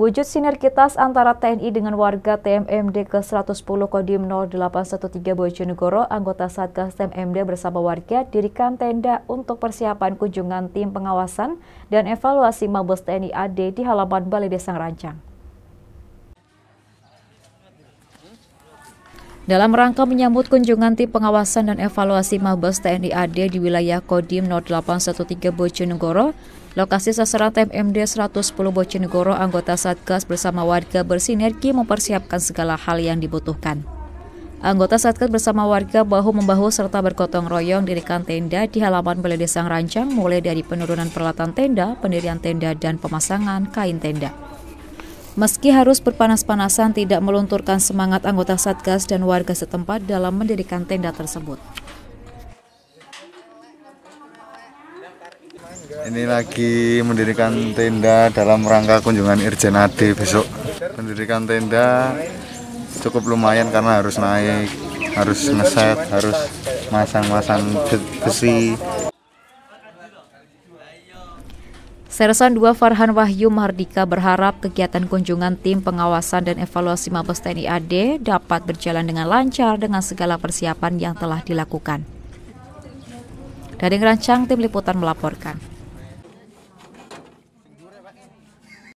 Wujud sinergitas antara TNI dengan warga TMMD ke-110 Kodim 0813 Bojonegoro, anggota Satgas TMMD bersama warga dirikan tenda untuk persiapan kunjungan tim pengawasan dan evaluasi Mabes TNI AD di halaman Balai Desa Rancang. Dalam rangka menyambut kunjungan tim pengawasan dan evaluasi Mabes TNI AD di wilayah Kodim 0813 Bojonegoro, Lokasi sasaran TMMD 110 Bojonegoro anggota Satgas bersama warga bersinergi mempersiapkan segala hal yang dibutuhkan. Anggota Satgas bersama warga bahu-membahu serta bergotong royong dirikan tenda di halaman balai desa Rancang mulai dari penurunan peralatan tenda, pendirian tenda, dan pemasangan kain tenda. Meski harus berpanas-panasan tidak melunturkan semangat anggota Satgas dan warga setempat dalam mendirikan tenda tersebut. Ini lagi mendirikan tenda dalam rangka kunjungan Irjen Ade besok. Mendirikan tenda cukup lumayan karena harus naik, harus ngeset, harus masang-masang besi. Sersan 2 Farhan Wahyu Mahardika berharap kegiatan kunjungan tim pengawasan dan evaluasi Mabes TNI AD dapat berjalan dengan lancar dengan segala persiapan yang telah dilakukan. Dari Rancang, Tim Liputan melaporkan.